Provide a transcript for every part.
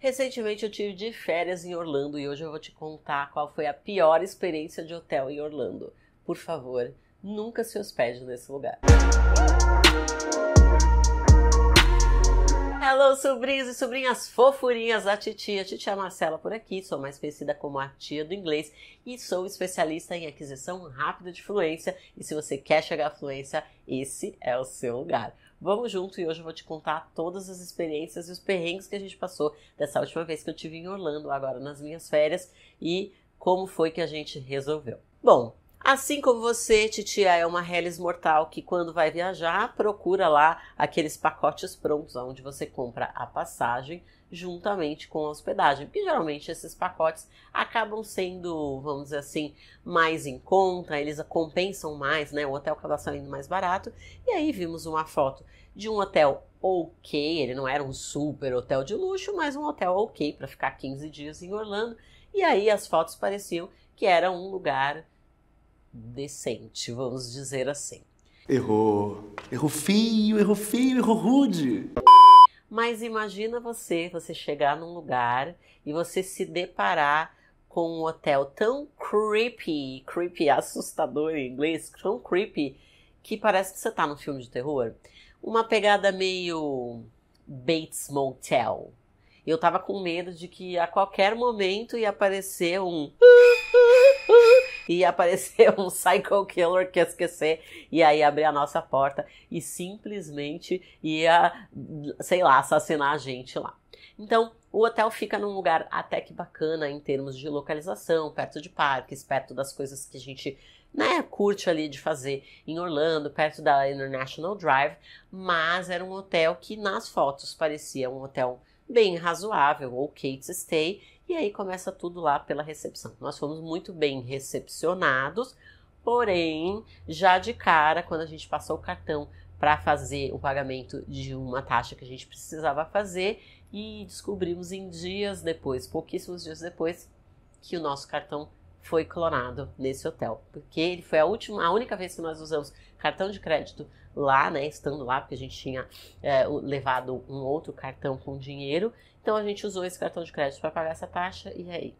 Recentemente eu tive de férias em Orlando e hoje eu vou te contar qual foi a pior experiência de hotel em Orlando. Por favor, nunca se hospede nesse lugar. Hello, sobrinhos e sobrinhas fofurinhas da titia. Titia é Marcela por aqui, sou mais conhecida como a tia do inglês e sou especialista em aquisição rápida de fluência. E se você quer chegar à fluência, esse é o seu lugar. Vamos junto e hoje eu vou te contar todas as experiências e os perrengues que a gente passou dessa última vez que eu tive em Orlando, agora nas minhas férias, e como foi que a gente resolveu. Bom, Assim como você, titia é uma reles mortal que quando vai viajar, procura lá aqueles pacotes prontos onde você compra a passagem juntamente com a hospedagem. Porque geralmente esses pacotes acabam sendo, vamos dizer assim, mais em conta, eles compensam mais, né? O hotel acaba saindo mais barato. E aí vimos uma foto de um hotel ok, ele não era um super hotel de luxo, mas um hotel ok para ficar 15 dias em Orlando. E aí as fotos pareciam que era um lugar decente, vamos dizer assim. Errou. Errou feio, errou feio, errou rude. Mas imagina você, você chegar num lugar e você se deparar com um hotel tão creepy, creepy, assustador em inglês, tão creepy, que parece que você tá num filme de terror. Uma pegada meio Bates Motel. Eu tava com medo de que a qualquer momento ia aparecer um e aparecer um psycho killer que esquecer e aí abrir a nossa porta e simplesmente ia, sei lá, assassinar a gente lá. Então, o hotel fica num lugar até que bacana em termos de localização, perto de parques, perto das coisas que a gente né, curte ali de fazer em Orlando, perto da International Drive, mas era um hotel que nas fotos parecia um hotel bem razoável, ou Kate's stay, e aí começa tudo lá pela recepção. Nós fomos muito bem recepcionados, porém, já de cara, quando a gente passou o cartão para fazer o pagamento de uma taxa que a gente precisava fazer, e descobrimos em dias depois, pouquíssimos dias depois, que o nosso cartão foi clonado nesse hotel, porque ele foi a última, a única vez que nós usamos cartão de crédito lá, né? Estando lá, porque a gente tinha é, levado um outro cartão com dinheiro. Então a gente usou esse cartão de crédito para pagar essa taxa e aí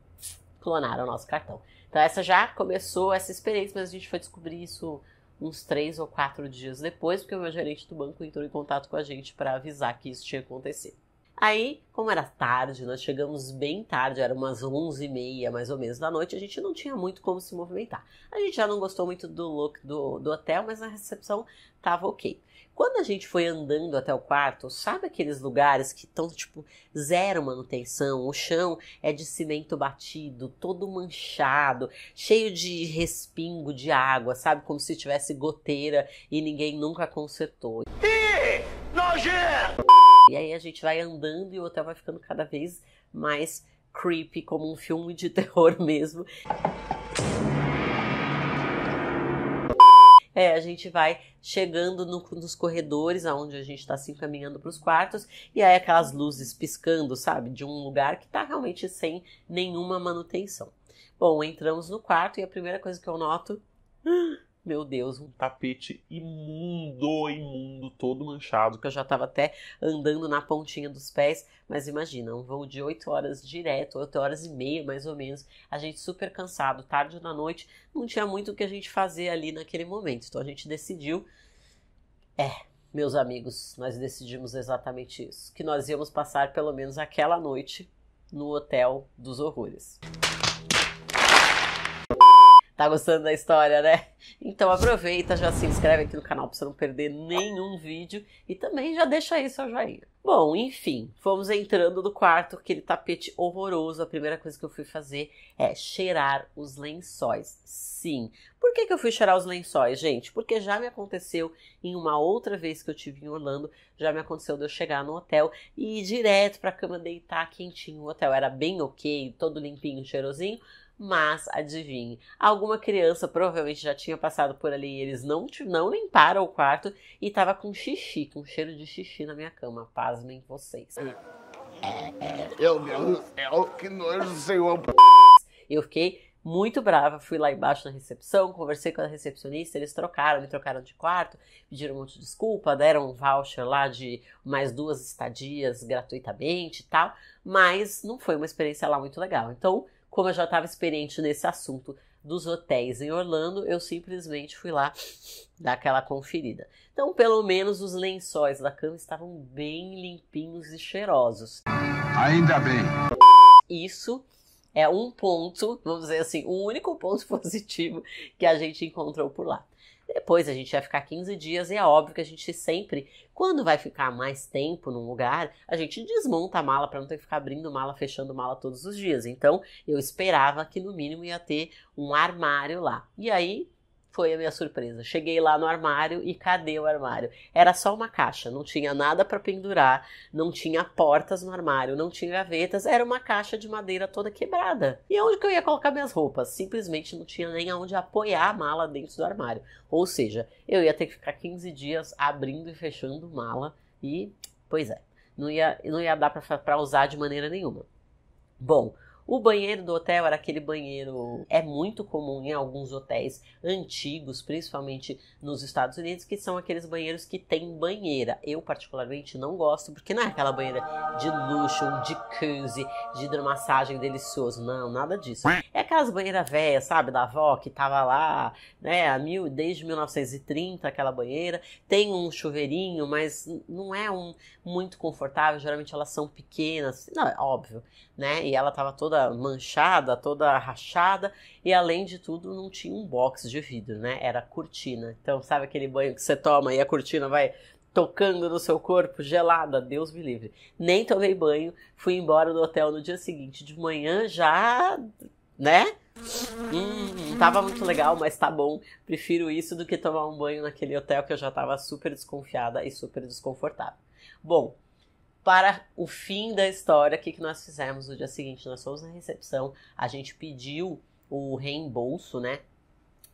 clonaram o nosso cartão. Então essa já começou essa experiência, mas a gente foi descobrir isso uns três ou quatro dias depois, porque o meu gerente do banco entrou em contato com a gente para avisar que isso tinha acontecido. Aí, como era tarde, nós chegamos bem tarde, era umas 11 e meia mais ou menos da noite, a gente não tinha muito como se movimentar. A gente já não gostou muito do look do, do hotel, mas a recepção tava ok. Quando a gente foi andando até o quarto, sabe aqueles lugares que estão tipo zero manutenção, o chão é de cimento batido, todo manchado, cheio de respingo de água, sabe como se tivesse goteira e ninguém nunca consertou. Ih, nojento! E aí a gente vai andando e o hotel vai ficando cada vez mais creepy, como um filme de terror mesmo. É, a gente vai chegando no, nos corredores, aonde a gente está se encaminhando para os quartos, e aí aquelas luzes piscando, sabe, de um lugar que está realmente sem nenhuma manutenção. Bom, entramos no quarto e a primeira coisa que eu noto ah, meu Deus, um tapete imundo, imundo, todo manchado, que eu já estava até andando na pontinha dos pés. Mas imagina, um voo de 8 horas direto, 8 horas e meia mais ou menos, a gente super cansado, tarde da noite, não tinha muito o que a gente fazer ali naquele momento. Então a gente decidiu, é, meus amigos, nós decidimos exatamente isso, que nós íamos passar pelo menos aquela noite no Hotel dos Horrores. Tá gostando da história, né? Então aproveita, já se inscreve aqui no canal para você não perder nenhum vídeo e também já deixa aí seu joinha. Bom, enfim, fomos entrando no quarto, aquele tapete horroroso. A primeira coisa que eu fui fazer é cheirar os lençóis. Sim. Por que, que eu fui cheirar os lençóis, gente? Porque já me aconteceu em uma outra vez que eu tive em Orlando, já me aconteceu de eu chegar no hotel e ir direto pra cama deitar quentinho. O hotel era bem ok, todo limpinho, cheirosinho mas, adivinhe, alguma criança provavelmente já tinha passado por ali e eles não, não limparam o quarto e tava com xixi, com cheiro de xixi na minha cama. Pasmem vocês. Meu Deus é do céu, que nojo, senhor. Eu fiquei muito brava, fui lá embaixo na recepção, conversei com a recepcionista, eles trocaram, me trocaram de quarto, pediram um monte de desculpa, deram um voucher lá de mais duas estadias gratuitamente e tal, mas não foi uma experiência lá muito legal. Então, como eu já estava experiente nesse assunto dos hotéis em Orlando, eu simplesmente fui lá dar aquela conferida. Então, pelo menos os lençóis da cama estavam bem limpinhos e cheirosos. Ainda bem. Isso é um ponto, vamos dizer assim, um único ponto positivo que a gente encontrou por lá. Depois a gente ia ficar 15 dias e é óbvio que a gente sempre, quando vai ficar mais tempo num lugar, a gente desmonta a mala para não ter que ficar abrindo mala, fechando mala todos os dias. Então eu esperava que no mínimo ia ter um armário lá. E aí foi a minha surpresa. Cheguei lá no armário e cadê o armário? Era só uma caixa, não tinha nada para pendurar, não tinha portas no armário, não tinha gavetas, era uma caixa de madeira toda quebrada. E onde que eu ia colocar minhas roupas? Simplesmente não tinha nem aonde apoiar a mala dentro do armário. Ou seja, eu ia ter que ficar 15 dias abrindo e fechando mala e, pois é, não ia, não ia dar para usar de maneira nenhuma. Bom, o banheiro do hotel era aquele banheiro é muito comum em alguns hotéis antigos, principalmente nos Estados Unidos, que são aqueles banheiros que tem banheira. Eu particularmente não gosto porque não é aquela banheira de luxo, de curse, de hidromassagem delicioso, não, nada disso. É aquelas banheiras velhas, sabe, da avó que tava lá, né, mil, desde 1930 aquela banheira. Tem um chuveirinho, mas não é um muito confortável. Geralmente elas são pequenas, não, é óbvio, né? E ela tava toda toda manchada, toda rachada, e além de tudo não tinha um box de vidro, né? Era cortina. Então, sabe aquele banho que você toma e a cortina vai tocando no seu corpo, gelada, Deus me livre. Nem tomei banho, fui embora do hotel no dia seguinte de manhã já, né? Hum, tava muito legal, mas tá bom. Prefiro isso do que tomar um banho naquele hotel que eu já tava super desconfiada e super desconfortável. Bom, para o fim da história, o que, que nós fizemos no dia seguinte? Nós fomos na recepção, a gente pediu o reembolso, né?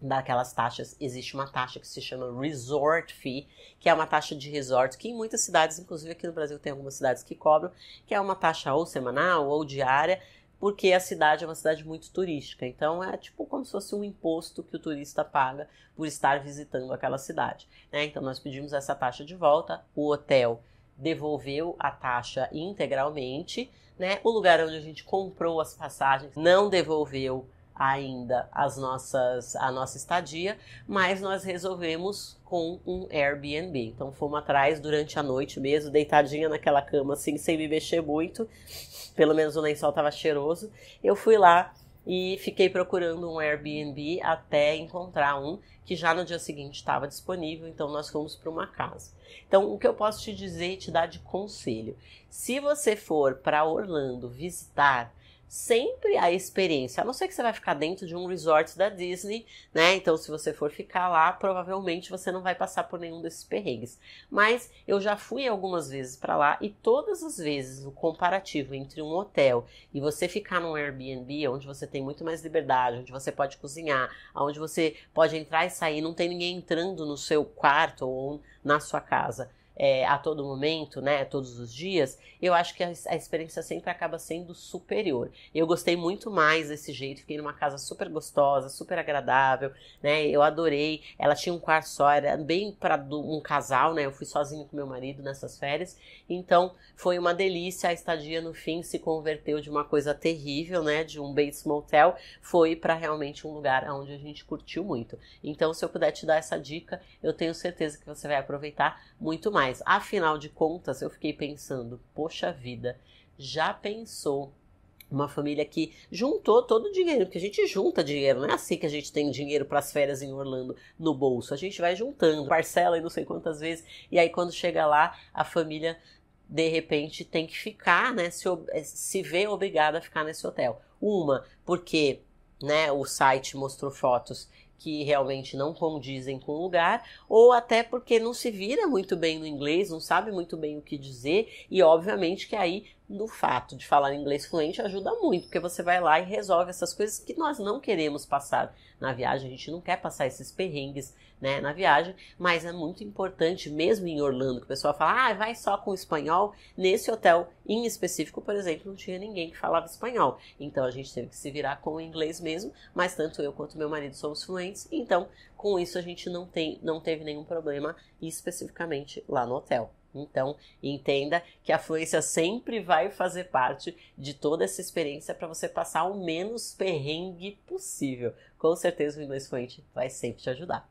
Daquelas taxas, existe uma taxa que se chama Resort Fee, que é uma taxa de resort que em muitas cidades, inclusive aqui no Brasil, tem algumas cidades que cobram, que é uma taxa ou semanal ou diária, porque a cidade é uma cidade muito turística. Então é tipo como se fosse um imposto que o turista paga por estar visitando aquela cidade. Né? Então nós pedimos essa taxa de volta, o hotel devolveu a taxa integralmente, né? O lugar onde a gente comprou as passagens não devolveu ainda as nossas a nossa estadia, mas nós resolvemos com um Airbnb. Então fomos atrás durante a noite mesmo, deitadinha naquela cama assim, sem me mexer muito. Pelo menos o lençol estava cheiroso. Eu fui lá e fiquei procurando um Airbnb até encontrar um que já no dia seguinte estava disponível, então nós fomos para uma casa. Então, o que eu posso te dizer e te dar de conselho: se você for para Orlando visitar, sempre a experiência, a não ser que você vai ficar dentro de um resort da Disney, né? Então, se você for ficar lá, provavelmente você não vai passar por nenhum desses perrengues. Mas eu já fui algumas vezes para lá e todas as vezes o comparativo entre um hotel e você ficar num Airbnb, onde você tem muito mais liberdade, onde você pode cozinhar, onde você pode entrar e sair, não tem ninguém entrando no seu quarto ou na sua casa é, a todo momento, né, todos os dias, eu acho que a, a, experiência sempre acaba sendo superior. Eu gostei muito mais desse jeito, fiquei numa casa super gostosa, super agradável, né, eu adorei. Ela tinha um quarto só, era bem para um casal, né, eu fui sozinho com meu marido nessas férias, então foi uma delícia. A estadia no fim se converteu de uma coisa terrível, né, de um Bates Motel, foi para realmente um lugar onde a gente curtiu muito. Então, se eu puder te dar essa dica, eu tenho certeza que você vai aproveitar muito mais. Mas, afinal de contas, eu fiquei pensando, poxa vida, já pensou uma família que juntou todo o dinheiro, porque a gente junta dinheiro, não é assim que a gente tem dinheiro para as férias em Orlando no bolso, a gente vai juntando, parcela e não sei quantas vezes, e aí quando chega lá, a família de repente tem que ficar, né, se, eh, se vê obrigada a ficar nesse hotel. Uma, porque né, o site mostrou fotos que realmente não condizem com o lugar, ou até porque não se vira muito bem no inglês, não sabe muito bem o que dizer, e obviamente que aí do fato de falar inglês fluente ajuda muito, porque você vai lá e resolve essas coisas que nós não queremos passar na viagem, a gente não quer passar esses perrengues, né, na viagem, mas é muito importante, mesmo em Orlando, que o pessoal fala, ah, vai só com espanhol, nesse hotel em específico, por exemplo, não tinha ninguém que falava espanhol, então a gente teve que se virar com o inglês mesmo, mas tanto eu quanto meu marido somos fluentes, então com isso a gente não, tem, não teve nenhum problema especificamente lá no hotel. Então, entenda que a fluência sempre vai fazer parte de toda essa experiência para você passar o menos perrengue possível. Com certeza o inglês fluente vai sempre te ajudar.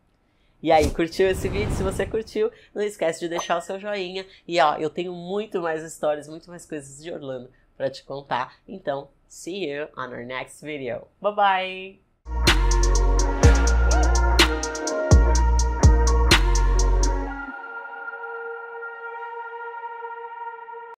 E aí, curtiu esse vídeo? Se você curtiu, não esquece de deixar o seu joinha. E ó, eu tenho muito mais histórias, muito mais coisas de Orlando para te contar. Então, see you on our next video. Bye bye!